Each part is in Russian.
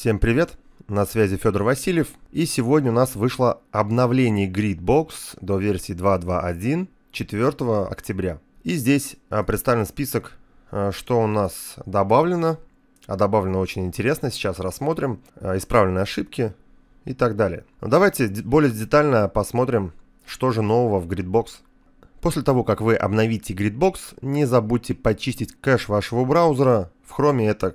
Всем привет, на связи Федор Васильев, и сегодня у нас вышло обновление Gridbox до версии 2.2.1 4 октября. И здесь а, представлен список, а, что у нас добавлено, а добавлено очень интересно, сейчас рассмотрим, а, исправленные ошибки и так далее. Ну, давайте более детально посмотрим, что же нового в Gridbox. После того, как вы обновите Gridbox, не забудьте почистить кэш вашего браузера. В Chrome это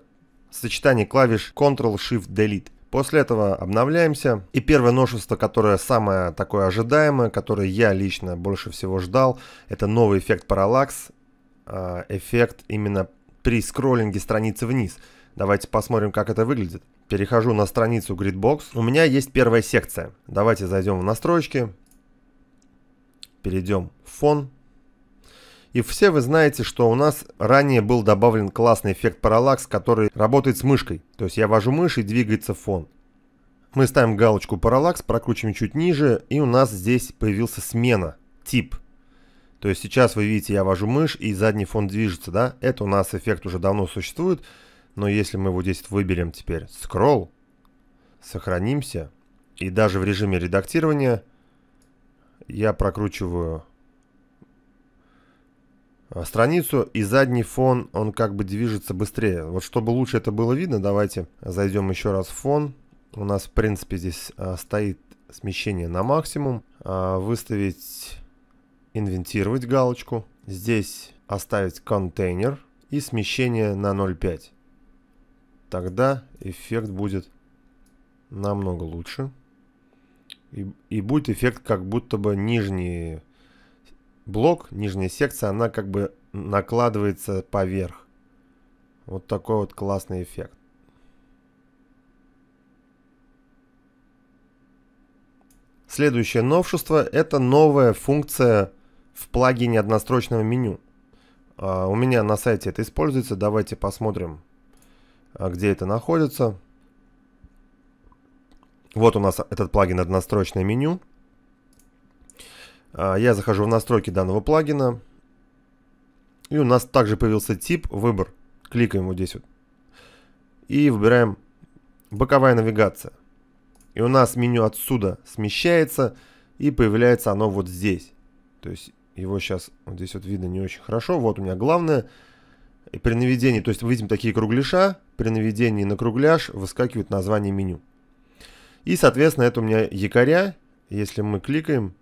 Сочетание клавиш Ctrl-Shift-Delete. После этого обновляемся. И первое новшество, которое самое такое ожидаемое, которое я лично больше всего ждал, это новый эффект параллакс. Эффект именно при скроллинге страницы вниз. Давайте посмотрим, как это выглядит. Перехожу на страницу Gridbox. У меня есть первая секция. Давайте зайдем в настройки. Перейдем в фон. И все вы знаете, что у нас ранее был добавлен классный эффект параллакс, который работает с мышкой. То есть я вожу мышь и двигается фон. Мы ставим галочку параллакс, прокручиваем чуть ниже, и у нас здесь появился смена, тип. То есть сейчас вы видите, я вожу мышь и задний фон движется, да? Это у нас эффект уже давно существует, но если мы его здесь выберем теперь, скролл, сохранимся, и даже в режиме редактирования я прокручиваю Э, страницу, и задний фон, он как бы движется быстрее. Вот чтобы лучше это было видно, давайте зайдем еще раз в фон. У нас, в принципе, здесь э, стоит смещение на максимум. Э, выставить, инвентировать галочку. Здесь оставить контейнер и смещение на 0.5. Тогда эффект будет намного лучше. И, и будет эффект, как будто бы нижние блок, нижняя секция, она как бы накладывается поверх. Вот такой вот классный эффект. Следующее новшество – это новая функция в плагине однострочного меню. А, у меня на сайте это используется. Давайте посмотрим, а, где это находится. Вот у нас этот плагин «Однострочное меню». А, я захожу в настройки данного плагина. И у нас также появился тип «Выбор». Кликаем вот здесь вот. И выбираем «Боковая навигация». И у нас меню отсюда смещается, и появляется оно вот здесь. То есть его сейчас вот здесь вот видно не очень хорошо. Вот у меня главное. И при наведении, то есть мы видим такие кругляша, при наведении на кругляш выскакивает название меню. И, соответственно, это у меня якоря. Если мы кликаем,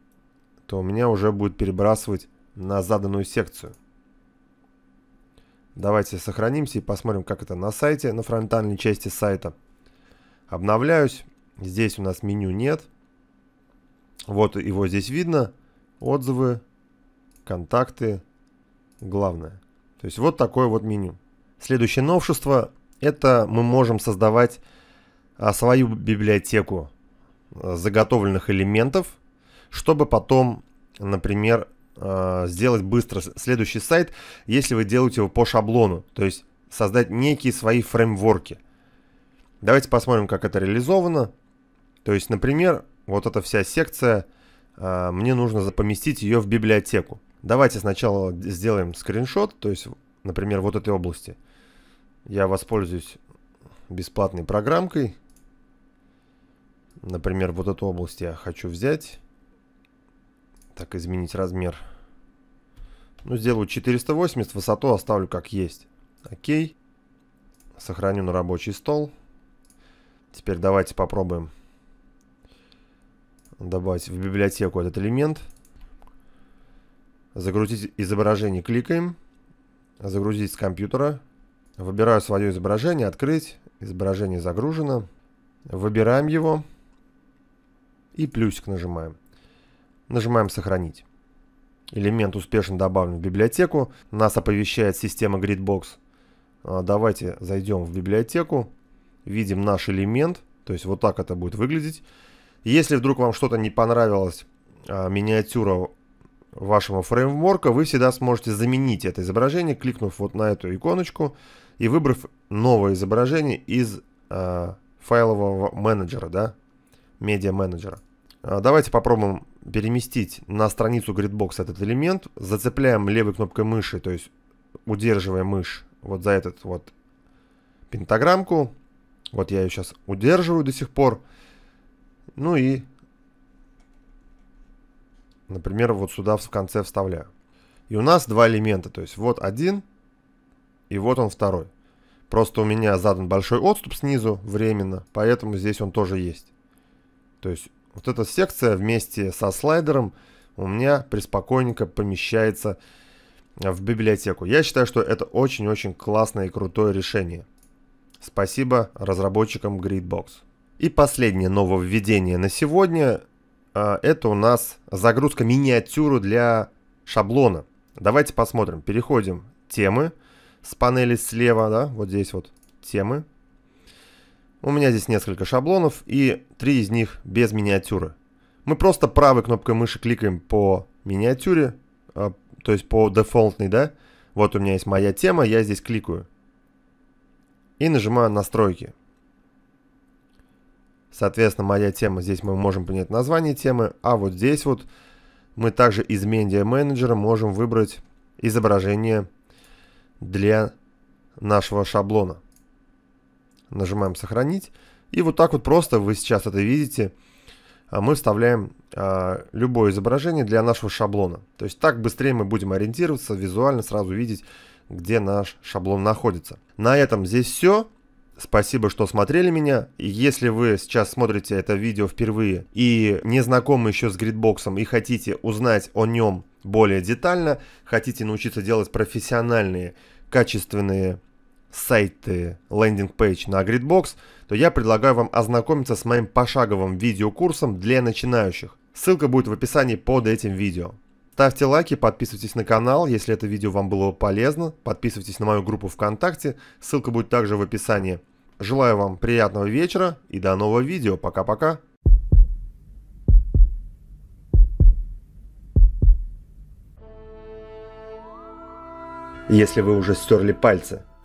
то меня уже будет перебрасывать на заданную секцию. Давайте сохранимся и посмотрим, как это на сайте, на фронтальной части сайта. Обновляюсь. Здесь у нас меню нет. Вот его здесь видно. Отзывы, контакты, главное. То есть вот такое вот меню. Следующее новшество – это мы можем создавать а, свою библиотеку а, заготовленных элементов – чтобы потом, например, э, сделать быстро следующий сайт, если вы делаете его по шаблону, то есть создать некие свои фреймворки. Давайте посмотрим, как это реализовано. То есть, например, вот эта вся секция, э, мне нужно поместить ее в библиотеку. Давайте сначала сделаем скриншот, то есть, например, вот этой области. Я воспользуюсь бесплатной программкой. Например, вот эту область я хочу взять. Так, изменить размер. Ну, сделаю 480, высоту оставлю как есть. Окей. Сохраню на рабочий стол. Теперь давайте попробуем добавить в библиотеку этот элемент. Загрузить изображение кликаем. Загрузить с компьютера. Выбираю свое изображение, открыть. Изображение загружено. Выбираем его. И плюсик нажимаем нажимаем «Сохранить». Элемент успешно добавлен в библиотеку. Нас оповещает система Gridbox. А, давайте зайдем в библиотеку. Видим наш элемент. То есть вот так это будет выглядеть. Если вдруг вам что-то не понравилось, а, миниатюра вашего фреймворка, вы всегда сможете заменить это изображение, кликнув вот на эту иконочку и выбрав новое изображение из э, файлового менеджера, да, медиа менеджера. Давайте попробуем переместить на страницу gridbox этот элемент, зацепляем левой кнопкой мыши, то есть удерживая мышь вот за этот вот пентаграммку. Вот я ее сейчас удерживаю до сих пор. Ну и, например, вот сюда в конце вставляю. И у нас два элемента, то есть вот один и вот он второй. Просто у меня задан большой отступ снизу временно, поэтому здесь он тоже есть. То есть вот эта секция вместе со слайдером у меня преспокойненько помещается в библиотеку. Я считаю, что это очень-очень классное и крутое решение. Спасибо разработчикам Gridbox. И последнее нововведение на сегодня а, – это у нас загрузка миниатюры для шаблона. Давайте посмотрим. Переходим темы с панели слева, да, вот здесь вот темы. У меня здесь несколько шаблонов и три из них без миниатюры. Мы просто правой кнопкой мыши кликаем по миниатюре, а, то есть по дефолтной, да? Вот у меня есть моя тема, я здесь кликаю. И нажимаю настройки. Соответственно, моя тема, здесь мы можем понять название темы, а вот здесь вот мы также из медиа менеджера можем выбрать изображение для нашего шаблона нажимаем «Сохранить». И вот так вот просто, вы сейчас это видите, а мы вставляем а, любое изображение для нашего шаблона. То есть так быстрее мы будем ориентироваться, визуально сразу видеть, где наш шаблон находится. На этом здесь все. Спасибо, что смотрели меня. если вы сейчас смотрите это видео впервые и не знакомы еще с гридбоксом и хотите узнать о нем более детально, хотите научиться делать профессиональные, качественные сайты лендинг-пейдж на Gridbox, то я предлагаю вам ознакомиться с моим пошаговым видеокурсом для начинающих. Ссылка будет в описании под этим видео. Ставьте лайки, подписывайтесь на канал, если это видео вам было полезно. Подписывайтесь на мою группу ВКонтакте, ссылка будет также в описании. Желаю вам приятного вечера и до нового видео. Пока-пока. Если вы уже стерли пальцы –